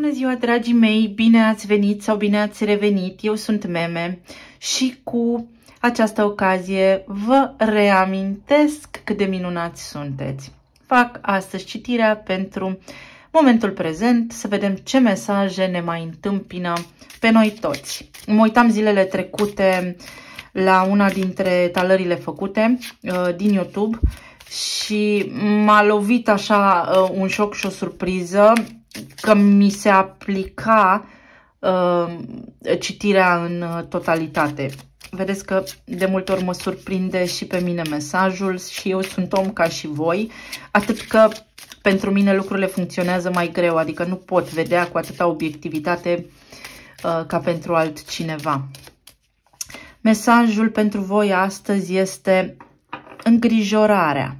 Bună ziua, dragii mei! Bine ați venit sau bine ați revenit! Eu sunt Meme și cu această ocazie vă reamintesc cât de minunați sunteți. Fac astăzi citirea pentru momentul prezent, să vedem ce mesaje ne mai întâmpină pe noi toți. Mă uitam zilele trecute la una dintre talările făcute uh, din YouTube și m-a lovit așa uh, un șoc și o surpriză că mi se aplica uh, citirea în uh, totalitate. Vedeți că de multe ori mă surprinde și pe mine mesajul și eu sunt om ca și voi, atât că pentru mine lucrurile funcționează mai greu, adică nu pot vedea cu atâta obiectivitate uh, ca pentru altcineva. Mesajul pentru voi astăzi este îngrijorarea.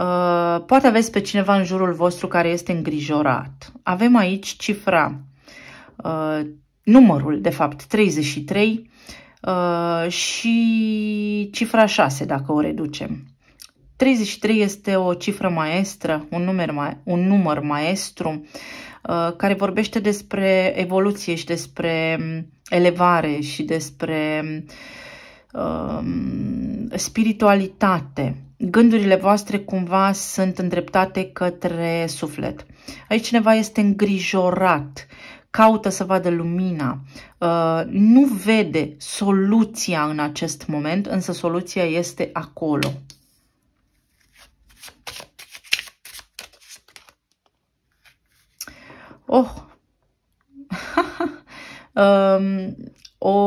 Uh, poate aveți pe cineva în jurul vostru care este îngrijorat. Avem aici cifra, uh, numărul, de fapt, 33 uh, și cifra 6, dacă o reducem. 33 este o cifră maestră, un număr, ma un număr maestru, uh, care vorbește despre evoluție și despre um, elevare și despre um, spiritualitate gândurile voastre cumva sunt îndreptate către suflet. Aici cineva este îngrijorat, caută să vadă lumina, uh, nu vede soluția în acest moment, însă soluția este acolo. Oh! um, o,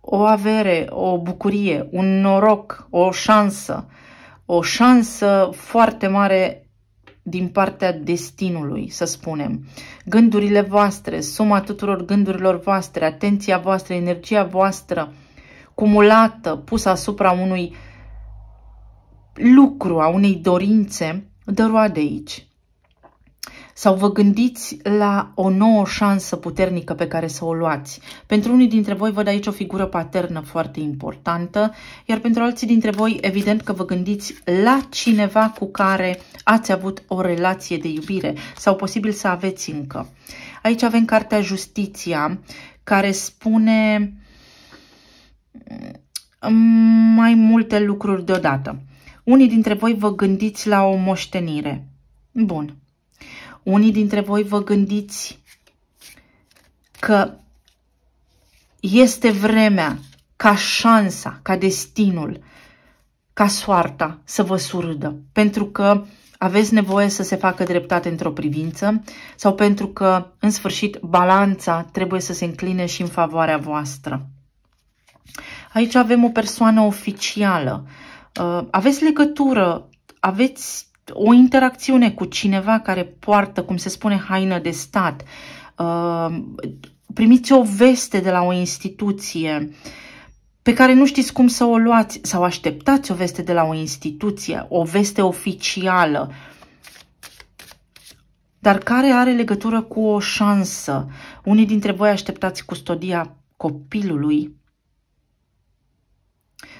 o avere, o bucurie, un noroc, o șansă, o șansă foarte mare din partea destinului, să spunem. Gândurile voastre, suma tuturor gândurilor voastre, atenția voastră, energia voastră cumulată, pusă asupra unui lucru, a unei dorințe, dă roade aici sau vă gândiți la o nouă șansă puternică pe care să o luați. Pentru unii dintre voi văd aici o figură paternă foarte importantă, iar pentru alții dintre voi evident că vă gândiți la cineva cu care ați avut o relație de iubire sau posibil să aveți încă. Aici avem cartea Justiția care spune mm, mai multe lucruri deodată. Unii dintre voi vă gândiți la o moștenire. Bun, unii dintre voi vă gândiți că este vremea ca șansa, ca destinul, ca soarta să vă surâdă, pentru că aveți nevoie să se facă dreptate într-o privință sau pentru că, în sfârșit, balanța trebuie să se încline și în favoarea voastră. Aici avem o persoană oficială. Uh, aveți legătură, aveți o interacțiune cu cineva care poartă, cum se spune, haină de stat, uh, primiți o veste de la o instituție pe care nu știți cum să o luați sau așteptați o veste de la o instituție, o veste oficială, dar care are legătură cu o șansă. Unii dintre voi așteptați custodia copilului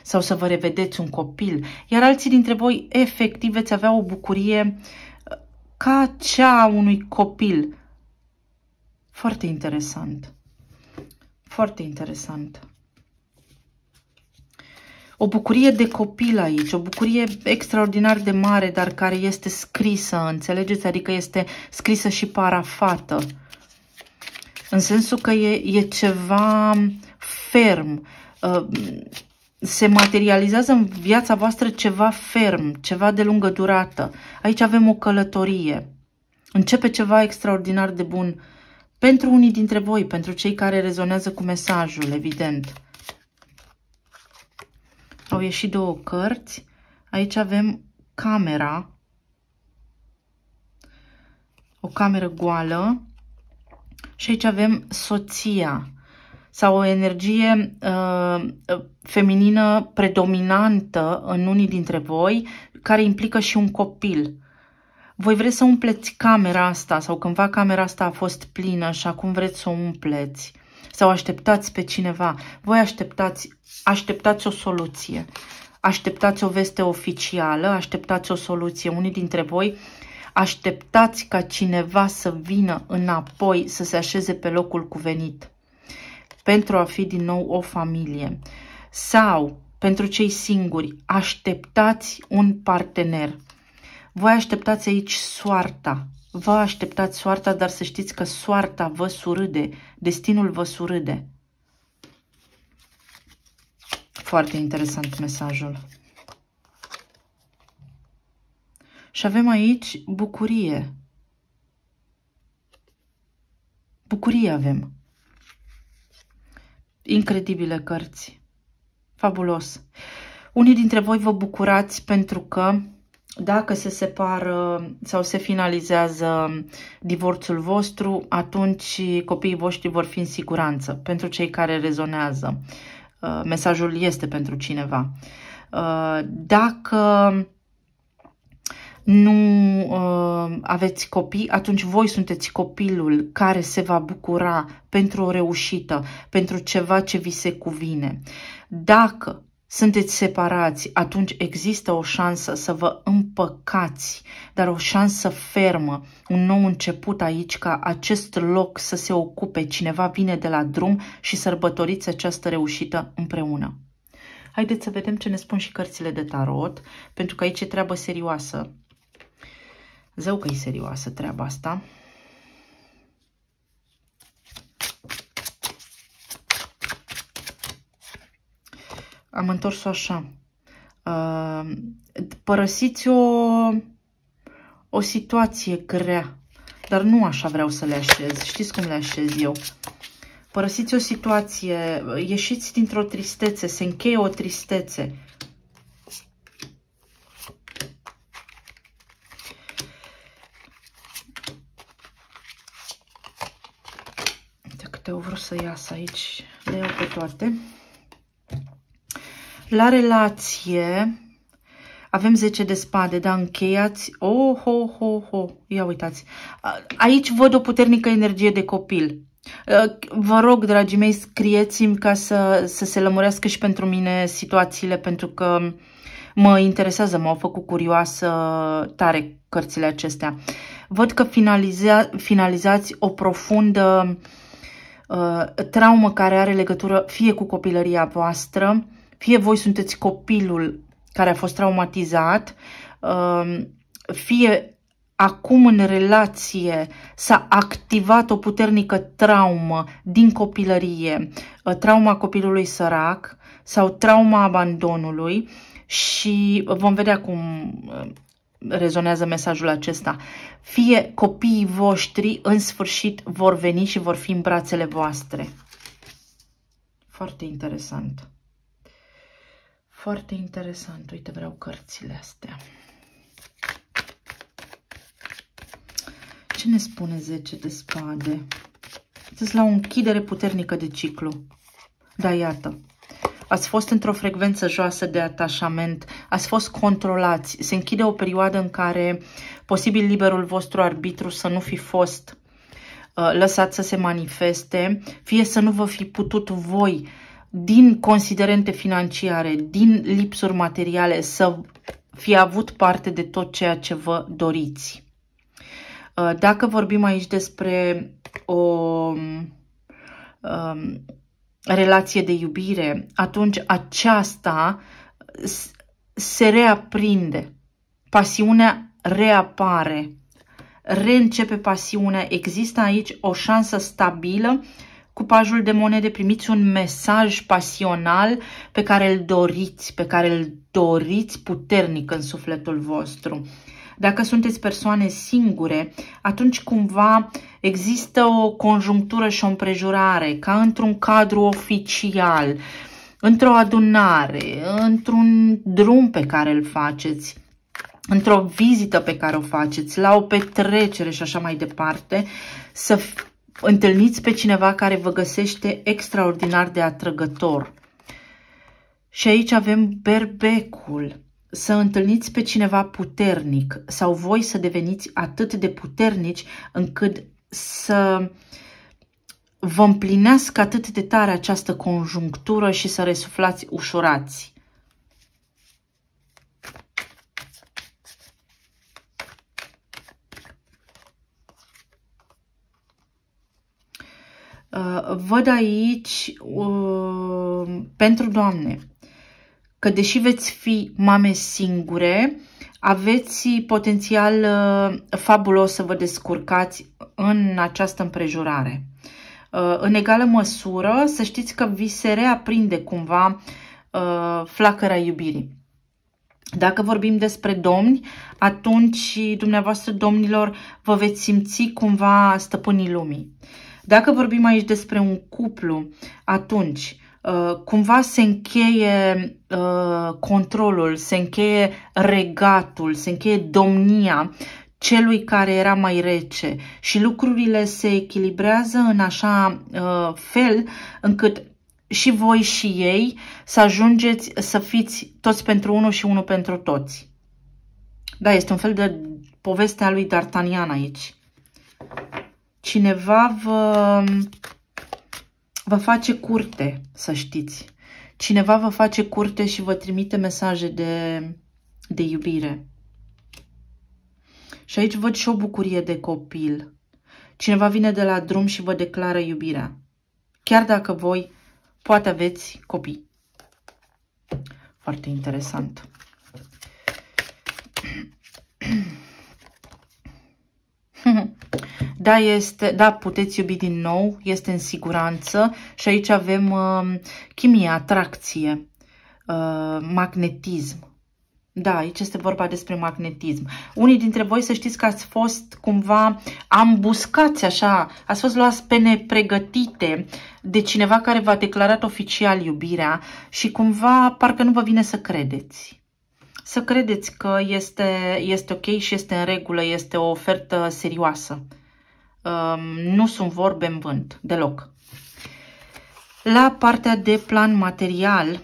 sau să vă revedeți un copil, iar alții dintre voi efectiv veți avea o bucurie uh, ca cea a unui copil. Foarte interesant. Foarte interesant. O bucurie de copil aici, o bucurie extraordinar de mare, dar care este scrisă, înțelegeți? Adică este scrisă și parafată. În sensul că e, e ceva ferm, uh, se materializează în viața voastră ceva ferm, ceva de lungă durată. Aici avem o călătorie. Începe ceva extraordinar de bun pentru unii dintre voi, pentru cei care rezonează cu mesajul, evident. Au ieșit două cărți. Aici avem camera, o cameră goală și aici avem soția sau o energie uh, feminină predominantă în unii dintre voi, care implică și un copil. Voi vreți să umpleți camera asta sau cândva camera asta a fost plină și acum vreți să o umpleți sau așteptați pe cineva. Voi așteptați, așteptați o soluție, așteptați o veste oficială, așteptați o soluție. Unii dintre voi așteptați ca cineva să vină înapoi, să se așeze pe locul cuvenit pentru a fi din nou o familie sau pentru cei singuri, așteptați un partener. Voi așteptați aici soarta. Vă așteptați soarta, dar să știți că soarta vă surâde, destinul vă surâde. Foarte interesant mesajul. Și avem aici bucurie. Bucurie avem. Incredibile cărți. Fabulos! Unii dintre voi vă bucurați pentru că dacă se separă sau se finalizează divorțul vostru, atunci copiii voștri vor fi în siguranță, pentru cei care rezonează. Uh, mesajul este pentru cineva. Uh, dacă nu uh, aveți copii, atunci voi sunteți copilul care se va bucura pentru o reușită, pentru ceva ce vi se cuvine. Dacă sunteți separați, atunci există o șansă să vă împăcați, dar o șansă fermă, un nou început aici ca acest loc să se ocupe, cineva vine de la drum și sărbătoriți această reușită împreună. Haideți să vedem ce ne spun și cărțile de tarot, pentru că aici e treabă serioasă. Zău că e serioasă treaba asta. am întors-o așa. Părăsiți o, o situație grea, dar nu așa vreau să le așez. Știți cum le așez eu? Părăsiți o situație, ieșiți dintr-o tristețe, se încheie o tristețe. Uite câte au vrut să iasă aici, le iau pe toate. La relație avem 10 de spade, da, încheiați. Oh, ho, ho, ho, ia uitați. Aici văd o puternică energie de copil. Vă rog, dragii mei, scrieți-mi ca să, să se lămurească și pentru mine situațiile, pentru că mă interesează, m-au făcut curioasă tare cărțile acestea. Văd că finaliza, finalizați o profundă uh, traumă care are legătură fie cu copilăria voastră, fie voi sunteți copilul care a fost traumatizat, um, fie acum în relație s-a activat o puternică traumă din copilărie, uh, trauma copilului sărac sau trauma abandonului și vom vedea cum uh, rezonează mesajul acesta. Fie copiii voștri în sfârșit vor veni și vor fi în brațele voastre. Foarte interesant. Foarte interesant. Uite, vreau cărțile astea. Ce ne spune 10 de spade? Sunteți la o închidere puternică de ciclu. Da, iată. Ați fost într-o frecvență joasă de atașament, ați fost controlați. Se închide o perioadă în care posibil liberul vostru arbitru să nu fi fost uh, lăsat să se manifeste, fie să nu vă fi putut voi din considerente financiare, din lipsuri materiale, să fi avut parte de tot ceea ce vă doriți. Uh, dacă vorbim aici despre o um, relație de iubire, atunci aceasta se reaprinde, pasiunea reapare, reîncepe pasiunea, există aici o șansă stabilă cupajul de monede, primiți un mesaj pasional pe care îl doriți, pe care îl doriți puternic în sufletul vostru. Dacă sunteți persoane singure, atunci cumva există o conjunctură și o împrejurare, ca într-un cadru oficial, într-o adunare, într-un drum pe care îl faceți, într-o vizită pe care o faceți, la o petrecere și așa mai departe, să întâlniți pe cineva care vă găsește extraordinar de atrăgător. Și aici avem berbecul. Să întâlniți pe cineva puternic sau voi să deveniți atât de puternici încât să vă împlinească atât de tare această conjunctură și să resuflați ușurați. Uh, văd aici uh, pentru doamne că deși veți fi mame singure, aveți potențial uh, fabulos să vă descurcați în această împrejurare. În egală măsură, să știți că vi se reaprinde cumva flacăra iubirii. Dacă vorbim despre domni, atunci dumneavoastră, domnilor, vă veți simți cumva stăpânii lumii. Uh, dacă vorbim aici despre un cuplu, atunci uh, cumva se încheie uh, controlul, se încheie regatul, se încheie domnia celui care era mai rece și lucrurile se echilibrează în așa uh, fel încât și voi și ei să ajungeți să fiți toți pentru unul și unul pentru toți. Da, este un fel de povestea lui D'Artagnan aici. Cineva vă, vă face curte, să știți. Cineva vă face curte și vă trimite mesaje de, de iubire. Și aici văd și o bucurie de copil. Cineva vine de la drum și vă declară iubirea. Chiar dacă voi poate aveți copii. Foarte interesant. da, este, da, puteți iubi din nou, este în siguranță și aici avem uh, chimie, atracție, uh, magnetism. Da, aici este vorba despre magnetism. Unii dintre voi să știți că ați fost cumva ambuscați așa, ați fost luați pe nepregătite de cineva care v-a declarat oficial iubirea și cumva parcă nu vă vine să credeți. Să credeți că este, este ok și este în regulă, este o ofertă serioasă. Um, nu sunt vorbe în vânt, deloc. La partea de plan material,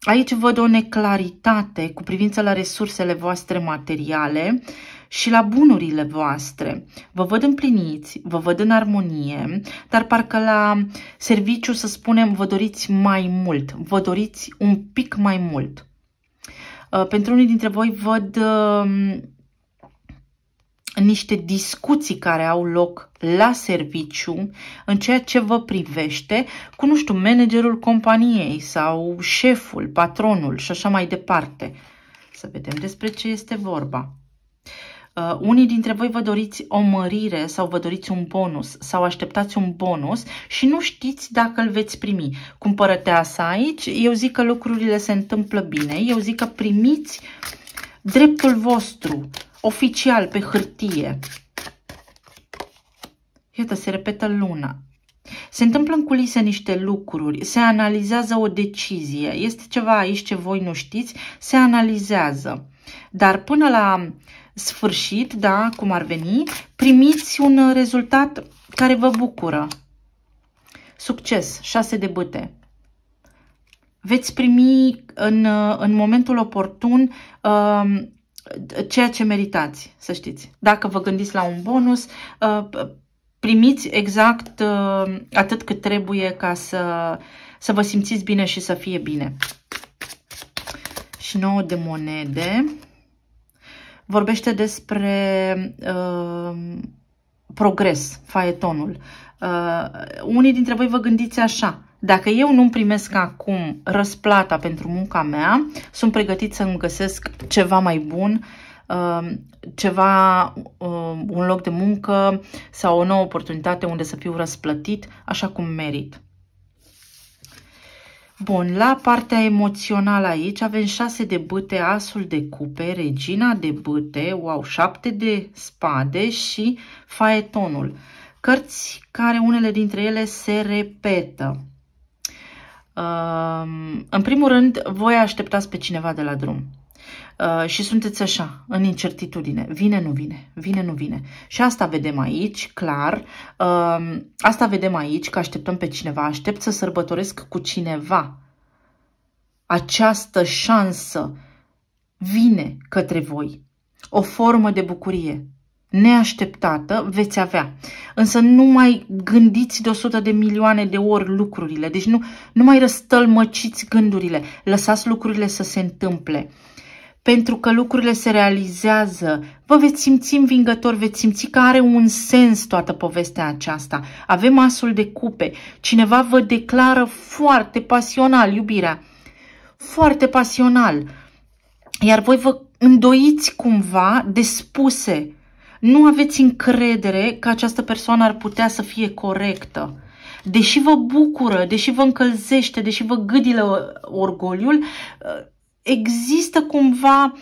aici văd o neclaritate cu privință la resursele voastre materiale și la bunurile voastre. Vă văd împliniți, vă văd în armonie, dar parcă la serviciu, să spunem, vă doriți mai mult, vă doriți un pic mai mult. Uh, pentru unii dintre voi văd um, niște discuții care au loc la serviciu în ceea ce vă privește cu, nu știu, managerul companiei sau șeful, patronul și așa mai departe. Să vedem despre ce este vorba. Uh, unii dintre voi vă doriți o mărire sau vă doriți un bonus sau așteptați un bonus și nu știți dacă îl veți primi. Cumpără asta aici, eu zic că lucrurile se întâmplă bine, eu zic că primiți dreptul vostru, oficial, pe hârtie. Iată, se repetă luna. Se întâmplă în culise niște lucruri, se analizează o decizie, este ceva aici ce voi nu știți, se analizează. Dar până la sfârșit, da, cum ar veni, primiți un rezultat care vă bucură. Succes, 6 de bâte veți primi în, în momentul oportun um, ceea ce meritați, să știți. Dacă vă gândiți la un bonus, uh, primiți exact uh, atât cât trebuie ca să, să vă simțiți bine și să fie bine. Și nouă de monede. Vorbește despre uh, progres, faetonul. Uh, unii dintre voi vă gândiți așa. Dacă eu nu primesc acum răsplata pentru munca mea, sunt pregătit să-mi găsesc ceva mai bun, um, ceva, um, un loc de muncă sau o nouă oportunitate unde să fiu răsplătit așa cum merit. Bun, la partea emoțională aici avem 6 de bâte, asul de cupe, regina de bâte, wow, 7 de spade și faetonul. Cărți care unele dintre ele se repetă. În primul rând, voi așteptați pe cineva de la drum. Uh, și sunteți așa, în incertitudine. Vine, nu vine, vine, nu vine. Și asta vedem aici, clar. Um, asta vedem aici, că așteptăm pe cineva. Aștept să sărbătoresc cu cineva. Această șansă vine către voi. O formă de bucurie, neașteptată veți avea. Însă nu mai gândiți de 100 de milioane de ori lucrurile, deci nu, nu mai răstălmăciți gândurile, lăsați lucrurile să se întâmple. Pentru că lucrurile se realizează, vă veți simți învingător, veți simți că are un sens toată povestea aceasta. Avem asul de cupe, cineva vă declară foarte pasional iubirea, foarte pasional, iar voi vă îndoiți cumva de spuse nu aveți încredere că această persoană ar putea să fie corectă. Deși vă bucură, deși vă încălzește, deși vă gâdile orgoliul, există cumva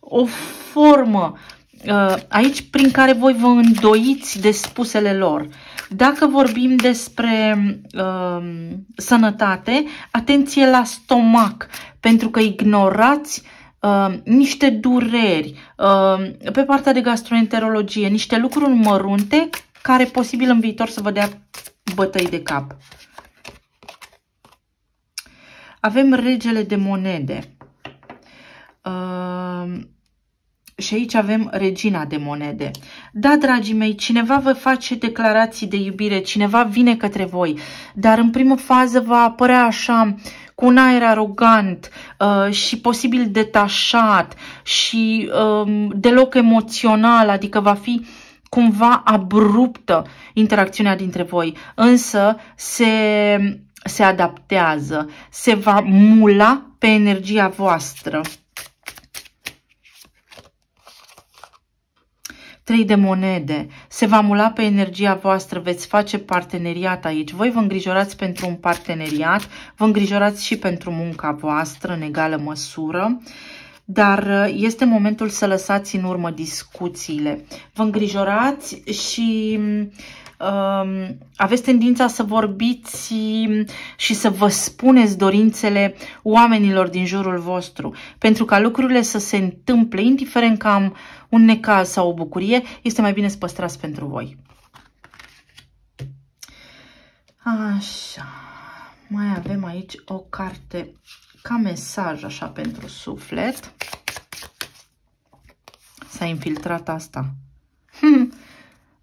o formă uh, aici prin care voi vă îndoiți de spusele lor. Dacă vorbim despre uh, sănătate, atenție la stomac, pentru că ignorați uh, Um, niște dureri, uh, pe partea de gastroenterologie, niște lucruri mărunte care posibil în viitor să vă dea bătăi de cap. Avem regele de monede. Uh, și aici avem regina de monede. Da, dragii mei, cineva vă face declarații de iubire, cineva vine către voi, dar în primă fază va apărea așa uh, cu un aer arogant uh, și posibil detașat și uh, deloc emoțional, adică va fi cumva abruptă interacțiunea dintre voi, însă se, se adaptează, se va mula pe energia voastră. Trei de monede. Se va mula pe energia voastră, veți face parteneriat aici. Voi vă îngrijorați pentru un parteneriat, vă îngrijorați și pentru munca voastră în egală măsură dar uh, este momentul să lăsați în urmă discuțiile. Vă îngrijorați și mm, Um, aveți tendința să vorbiți și să vă spuneți dorințele oamenilor din jurul vostru. Pentru ca lucrurile să se întâmple, indiferent că am un necaz sau o bucurie, este mai bine să păstrați pentru voi. Așa, mai avem aici o carte ca mesaj așa pentru suflet. S-a infiltrat asta. Hmm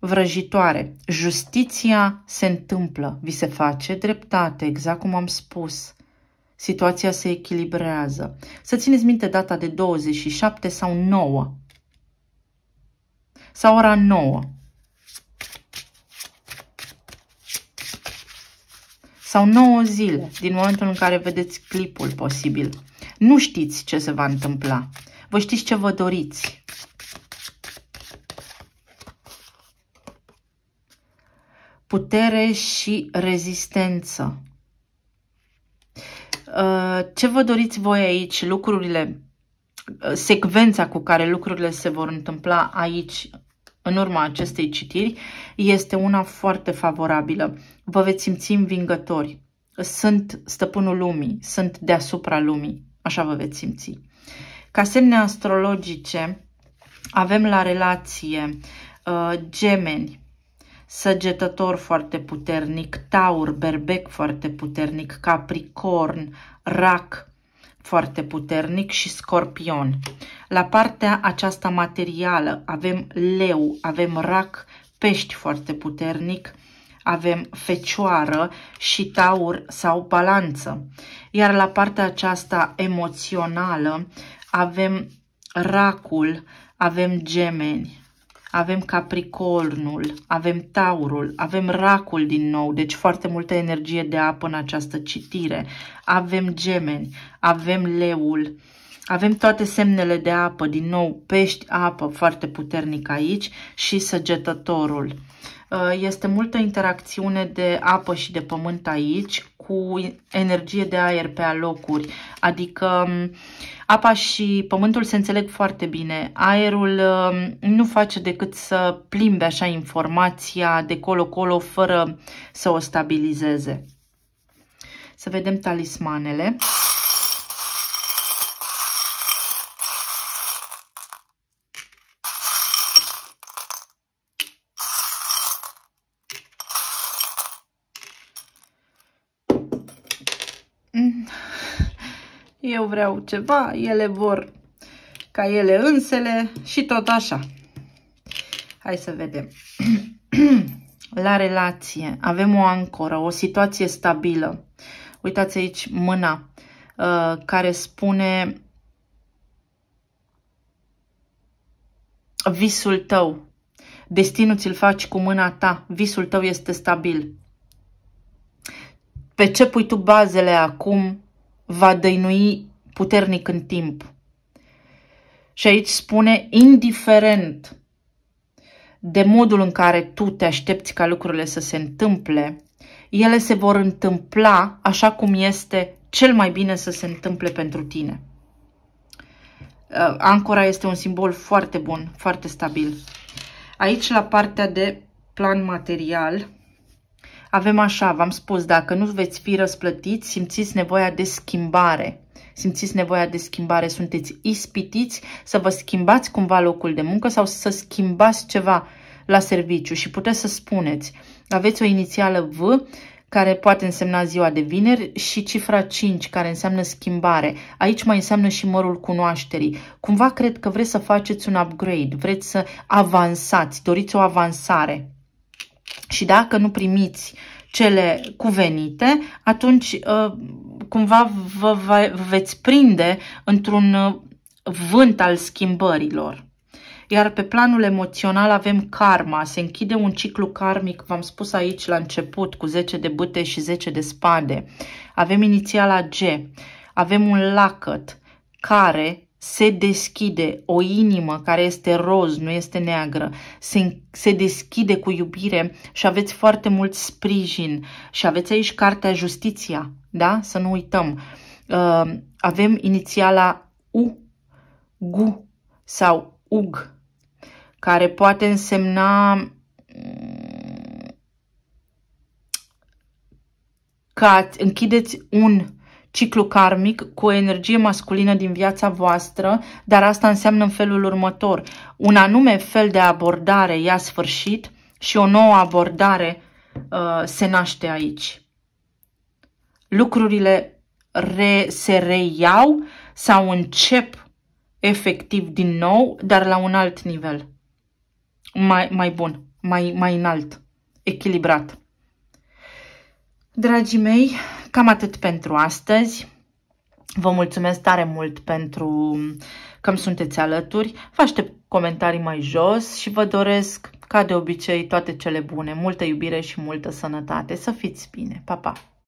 vrăjitoare. Justiția se întâmplă, vi se face dreptate, exact cum am spus. Situația se echilibrează. Să țineți minte data de 27 sau 9. Sau ora 9. Sau 9 zile, din momentul în care vedeți clipul posibil. Nu știți ce se va întâmpla. Vă știți ce vă doriți. putere și rezistență. Uh, ce vă doriți voi aici? Lucrurile, uh, secvența cu care lucrurile se vor întâmpla aici în urma acestei citiri este una foarte favorabilă. Vă veți simți învingători. Sunt stăpânul lumii, sunt deasupra lumii. Așa vă veți simți. Ca semne astrologice avem la relație uh, gemeni, săgetător foarte puternic, taur, berbec foarte puternic, capricorn, rac foarte puternic și scorpion. La partea aceasta materială avem leu, avem rac, pești foarte puternic, avem fecioară și taur sau balanță. Iar la partea aceasta emoțională avem racul, avem gemeni avem Capricornul, avem Taurul, avem Racul din nou, deci foarte multă energie de apă în această citire, avem Gemeni, avem Leul, avem toate semnele de apă, din nou pești, apă foarte puternic aici și săgetătorul. Este multă interacțiune de apă și de pământ aici, cu energie de aer pe alocuri, adică um, apa și pământul se înțeleg foarte bine. Aerul um, nu face decât să plimbe așa informația de colo-colo fără să o stabilizeze. Să vedem talismanele. eu vreau ceva, ele vor ca ele însele și tot așa. Hai să vedem. La relație avem o ancoră, o situație stabilă. Uitați aici mâna uh, care spune visul tău, destinul ți-l faci cu mâna ta, visul tău este stabil. Pe ce pui tu bazele acum va dăinui puternic în timp. Și aici spune, indiferent de modul în care tu te aștepți ca lucrurile să se întâmple, ele se vor întâmpla așa cum este cel mai bine să se întâmple pentru tine. Uh, Ancora este un simbol foarte bun, foarte stabil. Aici, la partea de plan material, avem așa, v-am spus, dacă nu veți fi răsplătiți, simțiți nevoia de schimbare. Simțiți nevoia de schimbare, sunteți ispitiți să vă schimbați cumva locul de muncă sau să schimbați ceva la serviciu și puteți să spuneți. Aveți o inițială V care poate însemna ziua de vineri și cifra 5 care înseamnă schimbare. Aici mai înseamnă și mărul cunoașterii. Cumva cred că vreți să faceți un upgrade, vreți să avansați, doriți o avansare și dacă nu primiți cele cuvenite, atunci ă, cumva vă veți prinde într-un ă, vânt al schimbărilor. Iar pe planul emoțional avem karma, se închide un ciclu karmic, v-am spus aici la început, cu 10 de bâte și 10 de spade. Avem inițiala G, avem un lacăt care se deschide o inimă care este roz, nu este neagră, se, se deschide cu iubire și aveți foarte mult sprijin și aveți aici cartea Justiția, da? Să nu uităm. Uh, avem inițiala U, Gu sau UG, care poate însemna mm, că închideți un ciclu karmic cu o energie masculină din viața voastră, dar asta înseamnă în felul următor. Un anume fel de abordare ia sfârșit și o nouă abordare uh, se naște aici. Lucrurile re, se reiau sau încep efectiv din nou, dar la un alt nivel. Mai, mai bun, mai, mai înalt, echilibrat. Dragii mei, Cam atât pentru astăzi. Vă mulțumesc tare mult pentru că îmi sunteți alături. Vă aștept comentarii mai jos și vă doresc, ca de obicei, toate cele bune, multă iubire și multă sănătate. Să fiți bine! Pa, pa!